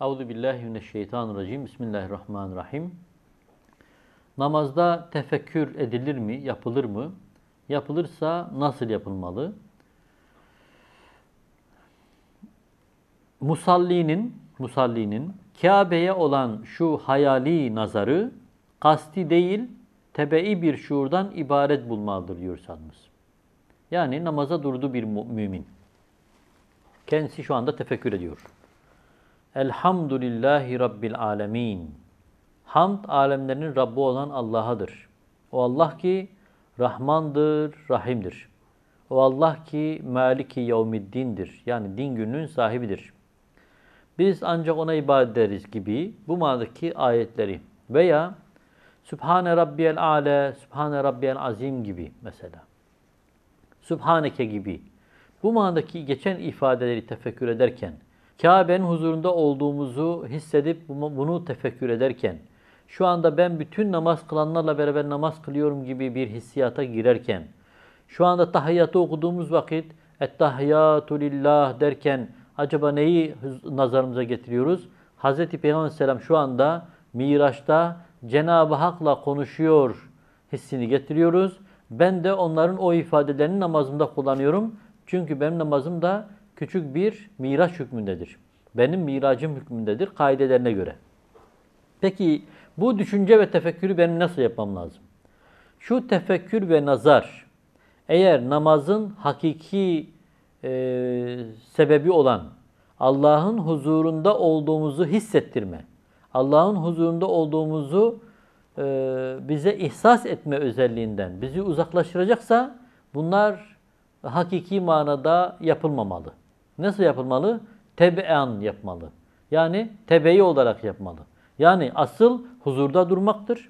Euzu billahi mineşşeytanirracim. Bismillahirrahmanirrahim. Namazda tefekkür edilir mi, yapılır mı? Yapılırsa nasıl yapılmalı? Musallinin, musallinin Kabe'ye olan şu hayali nazarı kasti değil, tebe'i bir şuurdan ibaret bulmalıdır diyor sanmış Yani namaza durdu bir mümin. Kendisi şu anda tefekkür ediyor. Elhamdülillahi Rabbil Alemin. Hamd alemlerin Rabbi olan Allah'adır. O Allah ki Rahmandır, Rahim'dir. O Allah ki Maliki Yevmiddin'dir. Yani din gününün sahibidir. Biz ancak ona ibadet ederiz gibi bu manadaki ayetleri veya Sübhane Rabbiyel Ale, Sübhane Rabbiyel Azim gibi mesela. Sübhaneke gibi. Bu manadaki geçen ifadeleri tefekkür ederken Kabe'nin huzurunda olduğumuzu hissedip bunu tefekkür ederken, şu anda ben bütün namaz kılanlarla beraber namaz kılıyorum gibi bir hissiyata girerken, şu anda tahiyyatı okuduğumuz vakit Ettahiyyatü lillah derken acaba neyi nazarımıza getiriyoruz? Hz. Peygamber Selam şu anda Miraç'ta Cenab-ı Hak'la konuşuyor hissini getiriyoruz. Ben de onların o ifadelerini namazımda kullanıyorum. Çünkü benim namazım da küçük bir miraç hükmündedir. Benim miracım hükmündedir kaidelerine göre. Peki bu düşünce ve tefekkürü benim nasıl yapmam lazım? Şu tefekkür ve nazar eğer namazın hakiki e, sebebi olan Allah'ın huzurunda olduğumuzu hissettirme, Allah'ın huzurunda olduğumuzu e, bize ihsas etme özelliğinden bizi uzaklaştıracaksa bunlar hakiki manada yapılmamalı. Nasıl yapılmalı? Tebean yapmalı. Yani tebeyi olarak yapmalı. Yani asıl huzurda durmaktır.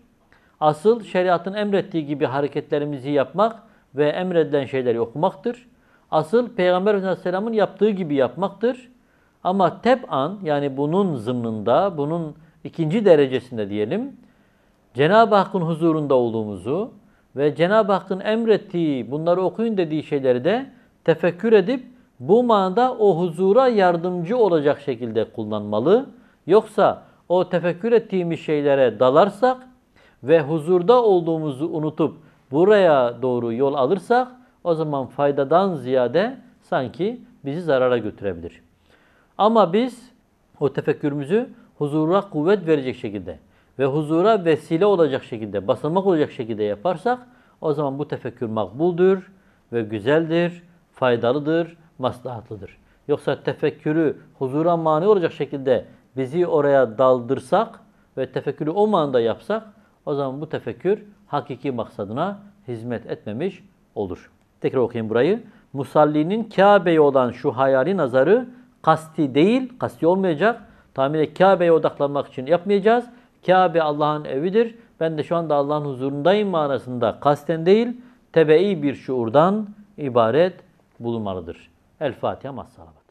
Asıl şeriatın emrettiği gibi hareketlerimizi yapmak ve emredilen şeyleri okumaktır. Asıl Peygamber Aleyhisselam'ın yaptığı gibi yapmaktır. Ama teb'an yani bunun zımnında, bunun ikinci derecesinde diyelim, Cenab-ı Hakk'ın huzurunda olduğumuzu ve Cenab-ı Hakk'ın emrettiği, bunları okuyun dediği şeyleri de tefekkür edip bu manada o huzura yardımcı olacak şekilde kullanmalı. Yoksa o tefekkür ettiğimiz şeylere dalarsak ve huzurda olduğumuzu unutup buraya doğru yol alırsak o zaman faydadan ziyade sanki bizi zarara götürebilir. Ama biz o tefekkürümüzü huzura kuvvet verecek şekilde ve huzura vesile olacak şekilde, basamak olacak şekilde yaparsak o zaman bu tefekkür makbuldür ve güzeldir, faydalıdır maslahatlıdır. Yoksa tefekkürü huzura mani olacak şekilde bizi oraya daldırsak ve tefekkürü o manada yapsak o zaman bu tefekkür hakiki maksadına hizmet etmemiş olur. Tekrar okuyayım burayı. Musallinin Kabe'ye olan şu hayali nazarı kasti değil, kasti olmayacak. Tamir'e Kabe'ye odaklanmak için yapmayacağız. Kabe Allah'ın evidir. Ben de şu anda Allah'ın huzurundayım manasında kasten değil, tebe'i bir şuurdan ibaret bulunmalıdır. El Fatiha Massalavat.